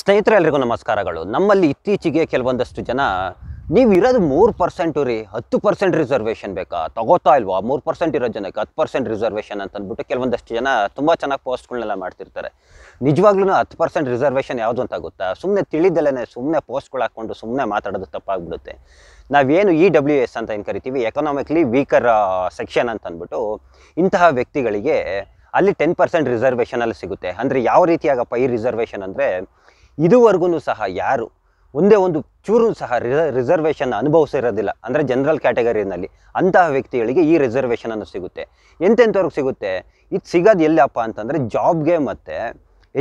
ಸ್ನೇಹಿತರೆ ನಮಸ್ಕಾರಗಳು ನಮ್ಮಲ್ಲಿ ಇತ್ತೀಚೆಗೆ ಕೆಲವೊಂದಷ್ಟು ಜನ ನೀವು ಇರೋದು ಮೂರು ಪರ್ಸೆಂಟು ರೀ ಹತ್ತು ಪರ್ಸೆಂಟ್ ರಿಸರ್ವೇಷನ್ ಬೇಕಾ ತಗೋತಾ ಇಲ್ವಾ ಮೂರು ಪರ್ಸೆಂಟ್ ಇರೋ ಜನಕ್ಕೆ ಹತ್ತು ಪರ್ಸೆಂಟ್ ರಿಸರ್ವೇಷನ್ ಅಂತ ಅಂದ್ಬಿಟ್ಟು ಕೆಲವೊಂದಷ್ಟು ಜನ ತುಂಬ ಚೆನ್ನಾಗಿ ಪೋಸ್ಟ್ಗಳನ್ನೆಲ್ಲ ಮಾಡ್ತಿರ್ತಾರೆ ನಿಜವಾಗ್ಲೂ ಹತ್ತು ಪರ್ಸೆಂಟ್ ರಿಸರ್ವೇಷನ್ ಯಾವುದು ಅಂತ ಗೊತ್ತಾ ಸುಮ್ಮನೆ ತಿಳಿದಲ್ಲೇ ಸುಮ್ಮನೆ ಪೋಸ್ಟ್ಗಳು ಹಾಕ್ಕೊಂಡು ಸುಮ್ಮನೆ ಮಾತಾಡೋದು ತಪ್ಪಾಗ್ಬಿಡುತ್ತೆ ನಾವೇನು ಇ ಡಬ್ಲ್ಯೂ ಎಸ್ ಅಂತ ಏನು ಕರಿತೀವಿ ಎಕನಾಮಿಕ್ಲಿ ವೀಕರ್ ಸೆಕ್ಷನ್ ಅಂತ ಅಂದ್ಬಿಟ್ಟು ಇಂತಹ ವ್ಯಕ್ತಿಗಳಿಗೆ ಅಲ್ಲಿ ಟೆನ್ ಪರ್ಸೆಂಟ್ ರಿಸರ್ವೇಷನಲ್ಲಿ ಸಿಗುತ್ತೆ ಅಂದರೆ ಯಾವ ರೀತಿಯಾಗಪ್ಪ ಈ ರಿಸರ್ವೇಷನ್ ಅಂದರೆ ಇದುವರೆಗೂ ಸಹ ಯಾರು ಒಂದೇ ಒಂದು ಚೂರು ಸಹ ರಿಸರ್ವೇಷನ್ ಅನುಭವಿಸಿರೋದಿಲ್ಲ ಅಂದರೆ ಜನರಲ್ ಕ್ಯಾಟಗರಿನಲ್ಲಿ ಅಂತಹ ವ್ಯಕ್ತಿಗಳಿಗೆ ಈ ರಿಸರ್ವೇಷನ್ ಅನ್ನು ಸಿಗುತ್ತೆ ಎಂತೆಂಥವ್ರಿಗೆ ಸಿಗುತ್ತೆ ಇದು ಸಿಗೋದು ಎಲ್ಲಪ್ಪ ಅಂತಂದರೆ ಜಾಬ್ಗೆ ಮತ್ತು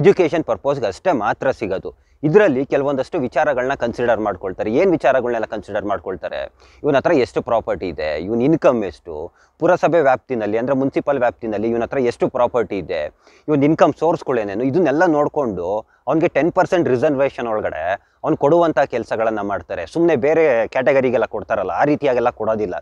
ಎಜುಕೇಷನ್ ಪರ್ಪೋಸ್ಗೆ ಅಷ್ಟೇ ಮಾತ್ರ ಸಿಗೋದು ಇದರಲ್ಲಿ ಕೆಲವೊಂದಷ್ಟು ವಿಚಾರಗಳನ್ನ ಕನ್ಸಿಡರ್ ಮಾಡ್ಕೊಳ್ತಾರೆ ಏನು ವಿಚಾರಗಳನ್ನೆಲ್ಲ ಕನ್ಸಿಡರ್ ಮಾಡ್ಕೊಳ್ತಾರೆ ಇವನ ಹತ್ರ ಎಷ್ಟು ಪ್ರಾಪರ್ಟಿ ಇದೆ ಇವನ್ ಇನ್ಕಮ್ ಎಷ್ಟು ಪುರಸಭೆ ವ್ಯಾಪ್ತಿನಲ್ಲಿ ಅಂದರೆ ಮುನ್ಸಿಪಲ್ ವ್ಯಾಪ್ತಿನಲ್ಲಿ ಇವನ ಹತ್ರ ಎಷ್ಟು ಪ್ರಾಪರ್ಟಿ ಇದೆ ಇವನ ಇನ್ಕಮ್ ಸೋರ್ಸ್ಗಳೇನೇನು ಇದನ್ನೆಲ್ಲ ನೋಡಿಕೊಂಡು ಅವನಿಗೆ ಟೆನ್ ಪರ್ಸೆಂಟ್ ರಿಸರ್ವೇಷನ್ ಒಳಗಡೆ ಅವ್ನು ಕೊಡುವಂಥ ಕೆಲಸಗಳನ್ನು ಮಾಡ್ತಾರೆ ಸುಮ್ಮನೆ ಬೇರೆ ಕ್ಯಾಟಗರಿಗೆಲ್ಲ ಕೊಡ್ತಾರಲ್ಲ ಆ ರೀತಿಯಾಗೆಲ್ಲ ಕೊಡೋದಿಲ್ಲ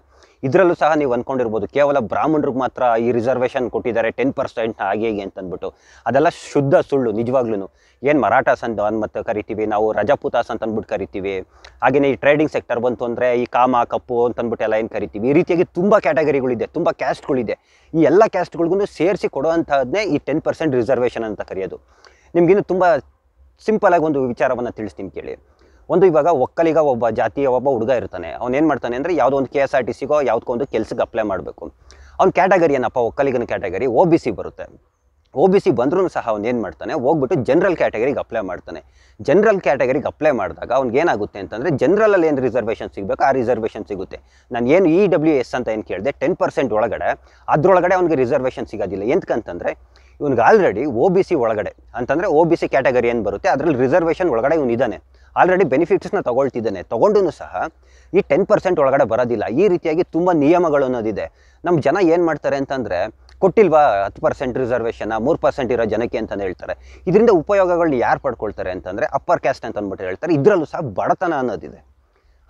ಇದರಲ್ಲೂ ಸಹ ನೀವು ಅಂದ್ಕೊಂಡಿರ್ಬೋದು ಕೇವಲ ಬ್ರಾಹ್ಮಣರಿಗೆ ಮಾತ್ರ ಈ ರಿಸರ್ವೇಷನ್ ಕೊಟ್ಟಿದ್ದಾರೆ ಟೆನ್ ಪರ್ಸೆಂಟ್ ಹಾಗೆ ಹೇಗೆ ಅಂತಂದ್ಬಿಟ್ಟು ಅದೆಲ್ಲ ಶುದ್ಧ ಸುಳ್ಳು ನಿಜವಾಗ್ಲೂ ಏನು ಮರಾಠಾಸ್ ಅಂತ ಅನ್ಮತ್ತು ಕರಿತೀವಿ ನಾವು ರಜಪೂತಾಸ್ ಅಂತ ಅಂದ್ಬಿಟ್ಟು ಕರಿತೀವಿ ಹಾಗೆಯೇ ಈ ಟ್ರೇಡಿಂಗ್ ಸೆಕ್ಟರ್ ಬಂತು ಅಂದರೆ ಈ ಕಾಮ ಕಪ್ಪು ಅಂತಂದ್ಬಿಟ್ಟು ಎಲ್ಲ ಏನು ಕರಿತೀವಿ ಈ ರೀತಿಯಾಗಿ ತುಂಬ ಕ್ಯಾಟಗರಿಗಳಿದೆ ತುಂಬ ಕ್ಯಾಸ್ಟ್ಗಳಿದೆ ಈ ಎಲ್ಲ ಕ್ಯಾಸ್ಟ್ಗಳಿಗೂ ಸೇರಿಸಿ ಕೊಡುವಂಥದ್ದನ್ನೇ ಈ ಟೆನ್ ಪರ್ಸೆಂಟ್ ರಿಸರ್ವೇಷನ್ ಅಂತ ಕರೆಯೋದು ನಿಮಗಿನ್ನೂ ತುಂಬ ಸಿಂಪಲಾಗಿ ಒಂದು ವಿಚಾರವನ್ನು ತಿಳಿಸ್ತೀನಿ ಕೇಳಿ ಒಂದು ಇವಾಗ ಒಕ್ಕಲಿಗ ಒಬ್ಬ ಜಾತಿಯ ಒಬ್ಬ ಹುಡುಗ ಇರ್ತಾನೆ ಏನು ಮಾಡ್ತಾನೆ ಅಂದರೆ ಯಾವುದೋ ಒಂದು ಕೆ ಎಸ್ ಆರ್ ಟಿ ಸಿಗೋ ಯಾವುದಕ್ಕೋ ಒಂದು ಕೆಲಸಕ್ಕೆ ಅಪ್ಲೈ ಮಾಡಬೇಕು ಅವ್ನ ಕ್ಯಾಟಗರಿ ಏನಪ್ಪ ಒಕ್ಕಲಿಗನ ಕ್ಯಾಟಗರಿ ಓ ಬಿ ಸಿ ಬರುತ್ತೆ ಒ ಬಿ ಸಿ ಬಂದರೂ ಸಹ ಅವ್ನು ಏನು ಮಾಡ್ತಾನೆ ಹೋಗ್ಬಿಟ್ಟು ಜನರಲ್ ಕ್ಯಾಟಗರಿಗೆ ಅಪ್ಲೈ ಮಾಡ್ತಾನೆ ಜನರಲ್ ಕ್ಯಾಟಗರಿಗೆ ಅಪ್ಲೈ ಮಾಡಿದಾಗ ಅವ್ನಿಗೆ ಏನಾಗುತ್ತೆ ಅಂತಂದರೆ ಜನರಲಲ್ಲಿ ಏನು ರಿಸರ್ವೇಷನ್ ಸಿಗಬೇಕು ಆ ರಿಸರ್ವೇಷನ್ ಸಿಗುತ್ತೆ ನಾನು ಏನು ಇ ಡಬ್ಲ್ಯೂ ಎಸ್ e ಅಂತ ಏನು ಕೇಳಿದೆ ಟೆನ್ ಪರ್ಸೆಂಟ್ ಒಳಗಡೆ ಅದರೊಳಗಡೆ ಅವ್ನಿಗೆ ರಿಸರ್ವೇಷನ್ ಸಿಗೋದಿಲ್ಲ ಎಂತಕಂತಂದರೆ ಇವನಿಗೆ ಆಲ್ರೆಡಿ ಒ ಬಿ ಸಿ ಒಳಗಡೆ ಅಂತಂದರೆ ಒ ಬಿ ಸಿ ಕ್ಯಾಟಗರಿ ಏನು ಬರುತ್ತೆ ಅದರಲ್ಲಿ ರಿಸರ್ವೇಷನ್ ಒಳಗಡೆ ಇವನು ಇದ್ದಾನೆ ಆಲ್ರೆಡಿ ಬೆನಿಫಿಟ್ಸ್ನ ತೊಗೊಳ್ತಿದ್ದಾನೆ ತೊಗೊಂಡು ಸಹ ಈ ಟೆನ್ ಪರ್ಸೆಂಟ್ ಒಳಗಡೆ ಬರೋದಿಲ್ಲ ಈ ರೀತಿಯಾಗಿ ತುಂಬ ನಿಯಮಗಳು ಅನ್ನೋದಿದೆ ನಮ್ಮ ಜನ ಏನು ಮಾಡ್ತಾರೆ ಅಂತಂದರೆ ಕೊಟ್ಟಿಲ್ವಾ ಹತ್ತು ಪರ್ಸೆಂಟ್ ರಿಸರ್ವೇಷನ್ ಮೂರು ಪರ್ಸೆಂಟ್ ಇರೋ ಜನಕ್ಕೆ ಅಂತಲೇ ಹೇಳ್ತಾರೆ ಇದರಿಂದ ಉಪಯೋಗಗಳನ್ನ ಯಾರು ಪಡ್ಕೊಳ್ತಾರೆ ಅಂತಂದರೆ ಅಪ್ಪರ್ ಕ್ಯಾಸ್ಟ್ ಅಂತ ಅಂದ್ಬಿಟ್ಟು ಹೇಳ್ತಾರೆ ಇದರಲ್ಲೂ ಸಹ ಬಡತನ ಅನ್ನೋದಿದೆ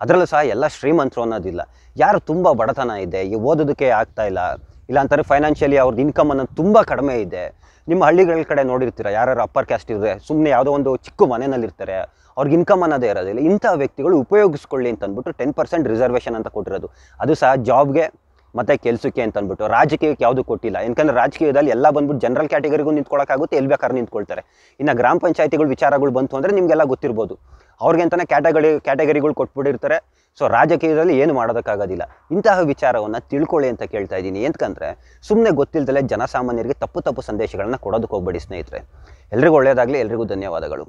ಅದರಲ್ಲೂ ಸಹ ಎಲ್ಲ ಶ್ರೀಮಂತರು ಅನ್ನೋದಿಲ್ಲ ಯಾರು ತುಂಬ ಬಡತನ ಇದೆ ಈ ಓದೋದಕ್ಕೆ ಆಗ್ತಾ ಇಲ್ಲ ಇಲ್ಲಾಂತಾರೆ ಫೈನಾನ್ಷಿಯಲಿ ಅವ್ರದ್ದು ಇನ್ಕಮ್ ಅನ್ನೋದು ತುಂಬ ಕಡಿಮೆ ಇದೆ ನಿಮ್ಮ ಹಳ್ಳಿಗಳ ಕಡೆ ನೋಡಿರ್ತೀರ ಯಾರು ಅಪ್ಪರ್ ಕ್ಯಾಸ್ಟ್ ಇದ್ರೆ ಸುಮ್ಮನೆ ಯಾವುದೋ ಒಂದು ಚಿಕ್ಕ ಮನೆಯಲ್ಲಿರ್ತಾರೆ ಅವ್ರಿಗೆ ಇನ್ಕಮ್ ಅನ್ನೋದೇ ಇರೋದಿಲ್ಲ ಇಂಥ ವ್ಯಕ್ತಿಗಳು ಉಪಯೋಗಿಸ್ಕೊಳ್ಳಿ ಅಂತ ಅಂದ್ಬಿಟ್ಟು ಟೆನ್ ಪರ್ಸೆಂಟ್ ರಿಸರ್ವೇಷನ್ ಅಂತ ಕೊಟ್ಟಿರೋದು ಅದು ಸಹ ಜಾಬ್ಗೆ ಮತ್ತು ಕೆಲಸಕ್ಕೆ ಅಂತ ಅಂದ್ಬಿಟ್ಟು ರಾಜಕೀಯಕ್ಕೆ ಯಾವುದು ಕೊಟ್ಟಿಲ್ಲ ಯಾಕಂದರೆ ರಾಜಕೀಯದಲ್ಲಿ ಎಲ್ಲ ಬಂದ್ಬಿಟ್ಟು ಜನರಲ್ ಕ್ಯಾಟಗರಿಗೂ ನಿಂತ್ಕೊಳ್ಳೋಕ್ಕಾಗುತ್ತೆ ಎಲ್ಲಿ ಬೇಕಾದ್ರೆ ನಿಂತ್ಕೊಳ್ತಾರೆ ಇನ್ನು ಗ್ರಾಮ ಪಂಚಾಯತಿಗಳು ವಿಚಾರಗಳು ಬಂತು ಅಂದರೆ ನಿಮಗೆಲ್ಲ ಗೊತ್ತಿರ್ಬೋದು ಅವ್ರಿಗೆ ಅಂತಲೇ ಕ್ಯಾಟಗರಿ ಕ್ಯಾಟಗರಿಗಳು ಕೊಟ್ಬಿಟ್ಟಿರ್ತಾರೆ ಸೊ ರಾಜಕೀಯದಲ್ಲಿ ಏನು ಮಾಡೋದಕ್ಕಾಗೋದಿಲ್ಲ ಇಂತಹ ವಿಚಾರವನ್ನು ತಿಳ್ಕೊಳ್ಳಿ ಅಂತ ಕೇಳ್ತಾ ಇದ್ದೀನಿ ಎಂತಕಂದ್ರೆ ಸುಮ್ಮನೆ ಗೊತ್ತಿಲ್ಲದಲ್ಲೇ ಜನಸಾಮಾನ್ಯರಿಗೆ ತಪ್ಪು ತಪ್ಪು ಸಂದೇಶಗಳನ್ನು ಕೊಡೋದಕ್ಕೆ ಹೋಗ್ಬೇಡಿ ಸ್ನೇಹಿತರೆ ಎಲ್ರಿಗೂ ಒಳ್ಳೆಯದಾಗಲಿ ಎಲ್ರಿಗೂ ಧನ್ಯವಾದಗಳು